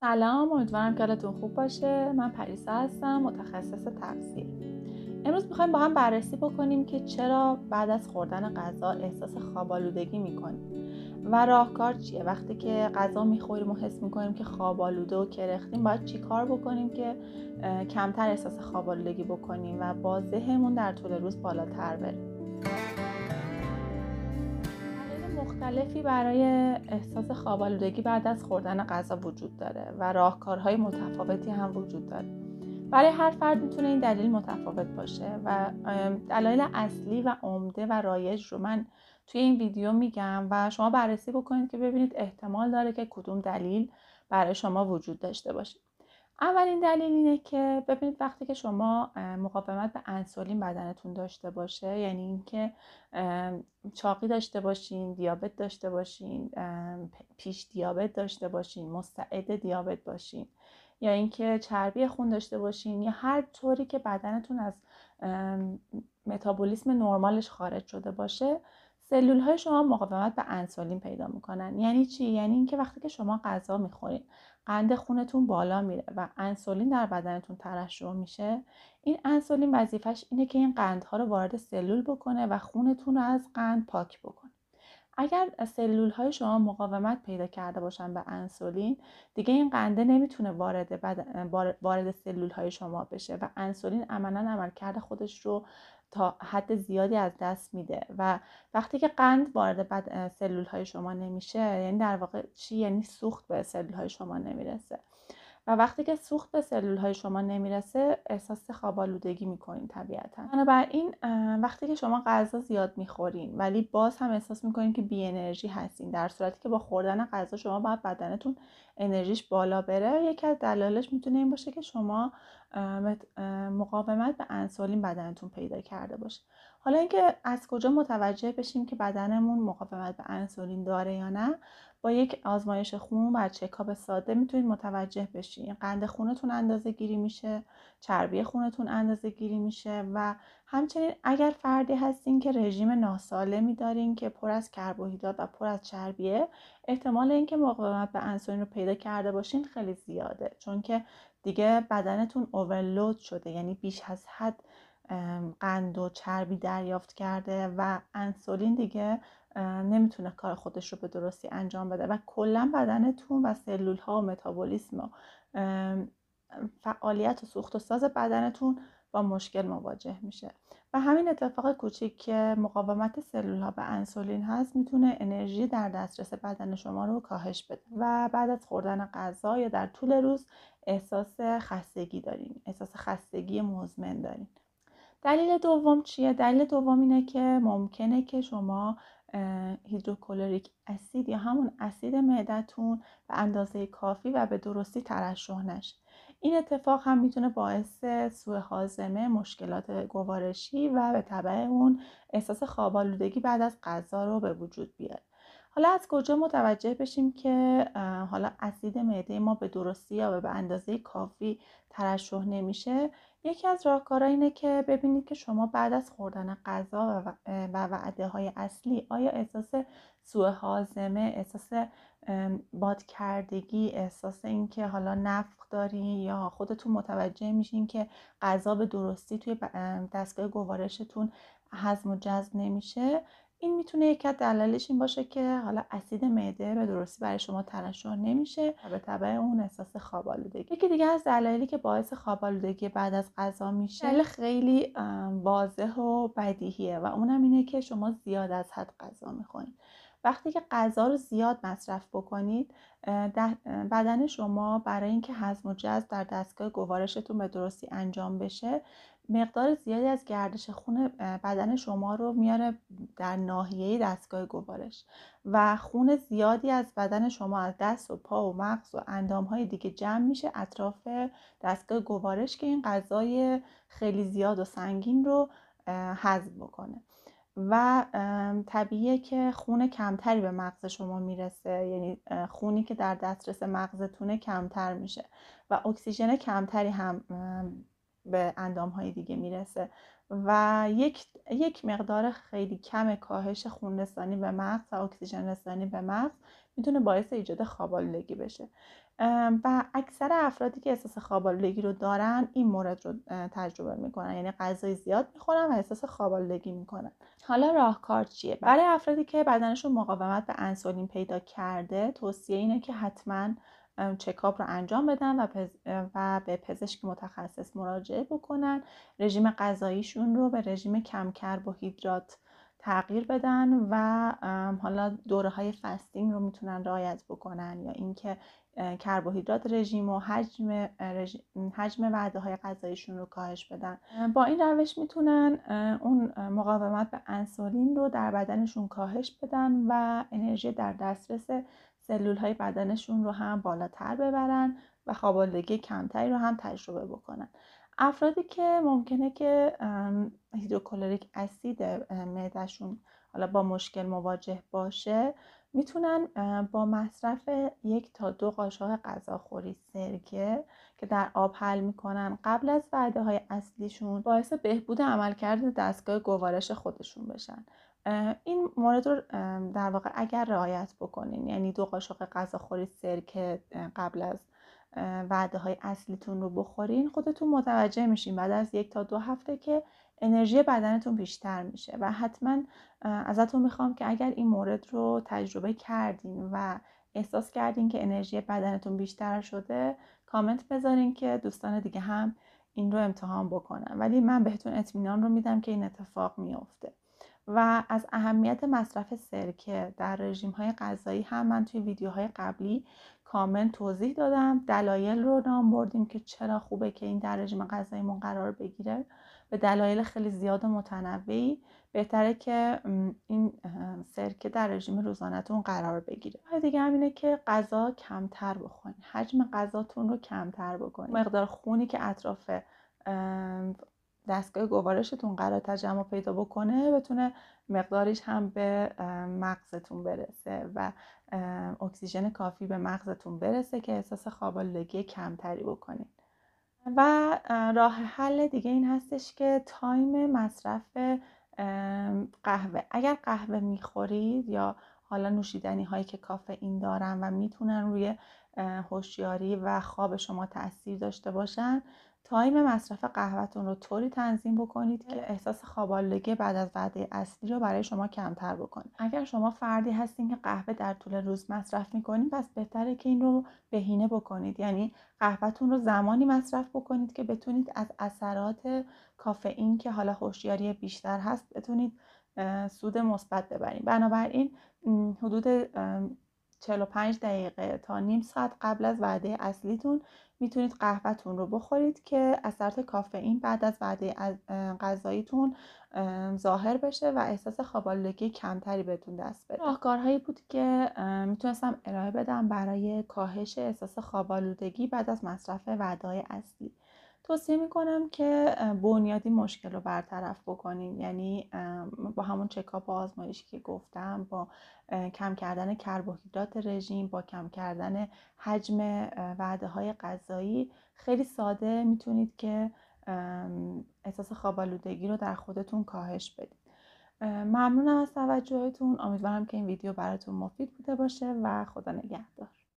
سلام امیدوارم که خوب باشه من پریسا هستم متخصص تغذیه امروز میخوایم با هم بررسی بکنیم که چرا بعد از خوردن غذا احساس خواب میکنیم و راهکار چیه وقتی که غذا میخوریم و حس میکنیم که خواب آلوده و کرختیم باید چی کار بکنیم که کمتر احساس خواب بکنیم و با در طول روز بالاتر بره مختلفی برای احساس خواب بعد از خوردن غذا وجود داره و راهکارهای متفاوتی هم وجود داره برای هر فرد میتونه این دلیل متفاوت باشه و دلایل اصلی و عمده و رایج رو من توی این ویدیو میگم و شما بررسی بکنید که ببینید احتمال داره که کدوم دلیل برای شما وجود داشته باشه اولین دلیل اینه که ببینید وقتی که شما مقاومت به انسولین بدنتون داشته باشه یعنی اینکه چاقی داشته باشین دیابت داشته باشین پیش دیابت داشته باشین مستعد دیابت باشین یا اینکه چربی خون داشته باشین یا هر طوری که بدنتون از متابولیسم نرمالش خارج شده باشه سلول های شما مقاومت به انسولین پیدا میکنن یعنی چی یعنی اینکه وقتی که شما غذا میخورین قند خونتون بالا میره و انسولین در بدنتون ترشح میشه این انسولین وظیفش اینه که این قندها رو وارد سلول بکنه و خونتون رو از قند پاک بکنه اگر سلول های شما مقاومت پیدا کرده باشن به انسولین دیگه این قنده نمیتونه وارد, وارد سلول های شما بشه و انسولین عملا عملکرد خودش رو تا حد زیادی از دست میده و وقتی که قند وارد بعد سلول های شما نمیشه یعنی در واقع چی یعنی سوخت به سلول های شما نمیرسه و وقتی که سوخت به سلول های شما نمیرسه احساس خوابالودگی میکنین طبیعتا بنابراین وقتی که شما غذا زیاد میخورین ولی باز هم احساس میکنین که بی انرژی هستین در صورتی که با خوردن غذا شما باید بدنتون انرژیش بالا بره یکی از دلایلش میتونه این باشه که شما مقاومت به انسولین بدنتون پیدا کرده باشه حالا اینکه از کجا متوجه بشیم که بدنمون مقاومت به انسولین داره یا نه با یک آزمایش خون و چکاپ ساده میتونید متوجه بشین قند خونتون اندازه گیری میشه چربی خونتون اندازه گیری میشه و همچنین اگر فردی هستین که رژیم ناسالمی دارین که پر از کربوهیدرات و پر از چربیه احتمال اینکه مقاومت به انسولین رو پیدا کرده باشین خیلی زیاده چون که دیگه بدنتون اوورلود شده یعنی بیش از حد قند و چربی دریافت کرده و انسولین دیگه نمیتونه کار خودش رو به درستی انجام بده و کلا بدنتون و سلول ها و متابولیسم و فعالیت و سوخت و ساز بدنتون با مشکل مواجه میشه و همین اتفاق کوچیک که مقاومت سلول ها به انسولین هست میتونه انرژی در دسترس بدن شما رو کاهش بده و بعد از خوردن غذا یا در طول روز احساس خستگی دارین احساس خستگی مزمن دارین دلیل دوم چیه دلیل دوم اینه که ممکنه که شما هیدروکلوریک اسید یا همون اسید معدتون به اندازه کافی و به درستی ترشح نشه این اتفاق هم میتونه باعث سوء هاضمه مشکلات گوارشی و به طبع اون احساس خوابالودگی بعد از غذا رو به وجود بیاره حالا از کجا متوجه بشیم که حالا اسید معده ما به درستی یا به اندازه کافی ترشح نمیشه یکی از راهکارها اینه که ببینید که شما بعد از خوردن غذا و وعده های اصلی آیا احساس سوء حازمه احساس باد کردگی احساس اینکه حالا نفخ داری یا خودتون متوجه میشین که غذا به درستی توی دستگاه گوارشتون هضم و جذب نمیشه این میتونه یکی از دلایلش این باشه که حالا اسید معده به درستی برای شما ترشح نمیشه و به تبع اون احساس خواب آلودگی یکی دیگه از دلایلی که باعث خواب آلودگی بعد از غذا میشه بله. خیلی واضح و بدیهیه و اونم اینه که شما زیاد از حد غذا میخورید وقتی که غذا رو زیاد مصرف بکنید بدن شما برای اینکه هضم و جذب در دستگاه گوارشتون به درستی انجام بشه مقدار زیادی از گردش خون بدن شما رو میاره در ناحیه دستگاه گوارش و خون زیادی از بدن شما از دست و پا و مغز و اندام های دیگه جمع میشه اطراف دستگاه گوارش که این غذای خیلی زیاد و سنگین رو هضم بکنه و طبیعیه که خون کمتری به مغز شما میرسه یعنی خونی که در دسترس مغزتونه کمتر میشه و اکسیژن کمتری هم به اندام های دیگه میرسه و یک, یک مقدار خیلی کم کاهش خون رسانی به مغز و اکسیژن رسانی به مغز میتونه باعث ایجاد خوابالودگی بشه و اکثر افرادی که احساس خوابالودگی رو دارن این مورد رو تجربه میکنن یعنی غذای زیاد میخورن و احساس خوابالودگی میکنن حالا راهکار چیه برای افرادی که بدنشون مقاومت به انسولین پیدا کرده توصیه اینه که حتما چکاپ رو انجام بدن و, و به پزشک متخصص مراجعه بکنن رژیم غذاییشون رو به رژیم کم کربوهیدرات تغییر بدن و حالا دوره های فستینگ رو میتونن رعایت بکنن یا اینکه کربوهیدرات رژیم و حجم رژ... حجم وعده های غذاییشون رو کاهش بدن با این روش میتونن اون مقاومت به انسولین رو در بدنشون کاهش بدن و انرژی در دسترس سلول های بدنشون رو هم بالاتر ببرن و خوابالدگی کمتری رو هم تجربه بکنن افرادی که ممکنه که هیدروکلوریک اسید معدهشون حالا با مشکل مواجه باشه میتونن با مصرف یک تا دو قاشق غذاخوری سرکه که در آب حل میکنن قبل از وعده های اصلیشون باعث بهبود عملکرد دستگاه گوارش خودشون بشن این مورد رو در واقع اگر رعایت بکنین یعنی دو قاشق غذاخوری سرکه قبل از وعده های اصلیتون رو بخورین خودتون متوجه میشین بعد از یک تا دو هفته که انرژی بدنتون بیشتر میشه و حتما ازتون میخوام که اگر این مورد رو تجربه کردین و احساس کردین که انرژی بدنتون بیشتر شده کامنت بذارین که دوستان دیگه هم این رو امتحان بکنن ولی من بهتون اطمینان رو میدم که این اتفاق میافته و از اهمیت مصرف سرکه در رژیم های غذایی هم من توی ویدیوهای قبلی کامل توضیح دادم دلایل رو نام بردیم که چرا خوبه که این در رژیم غذاییمون قرار بگیره به دلایل خیلی زیاد و متنوعی بهتره که این سرکه در رژیم روزانهتون قرار بگیره و دیگه هم اینه که غذا کمتر بخورین حجم غذاتون رو کمتر بکنید مقدار خونی که اطراف دستگاه گوارشتون قرار تجمع پیدا بکنه بتونه مقداریش هم به مغزتون برسه و اکسیژن کافی به مغزتون برسه که احساس خوابالودگی کمتری بکنید و راه حل دیگه این هستش که تایم مصرف قهوه اگر قهوه میخورید یا حالا نوشیدنی هایی که کافئین دارن و میتونن روی هوشیاری و خواب شما تاثیر داشته باشن تایم مصرف قهوهتون رو طوری تنظیم بکنید که احساس خوابالگی بعد از وعده اصلی رو برای شما کمتر بکنید اگر شما فردی هستین که قهوه در طول روز مصرف میکنید پس بهتره که این رو بهینه بکنید یعنی قهوهتون رو زمانی مصرف بکنید که بتونید از اثرات کافئین که حالا هوشیاری بیشتر هست بتونید سود مثبت ببرید بنابراین حدود 45 دقیقه تا نیم ساعت قبل از وعده اصلیتون میتونید قهوهتون رو بخورید که اثرات کافئین بعد از وعده غذاییتون ظاهر بشه و احساس خوابالودگی کمتری بهتون دست بده راهکارهایی بود که میتونستم ارائه بدم برای کاهش احساس خوابالودگی بعد از مصرف وعده اصلی توصیه میکنم که بنیادی مشکل رو برطرف بکنین یعنی با همون چکاپ و آزمایشی که گفتم با کم کردن کربوهیدرات رژیم با کم کردن حجم وعده های غذایی خیلی ساده میتونید که احساس خوابالودگی رو در خودتون کاهش بدید ممنونم از توجهتون امیدوارم که این ویدیو براتون مفید بوده باشه و خدا نگهدار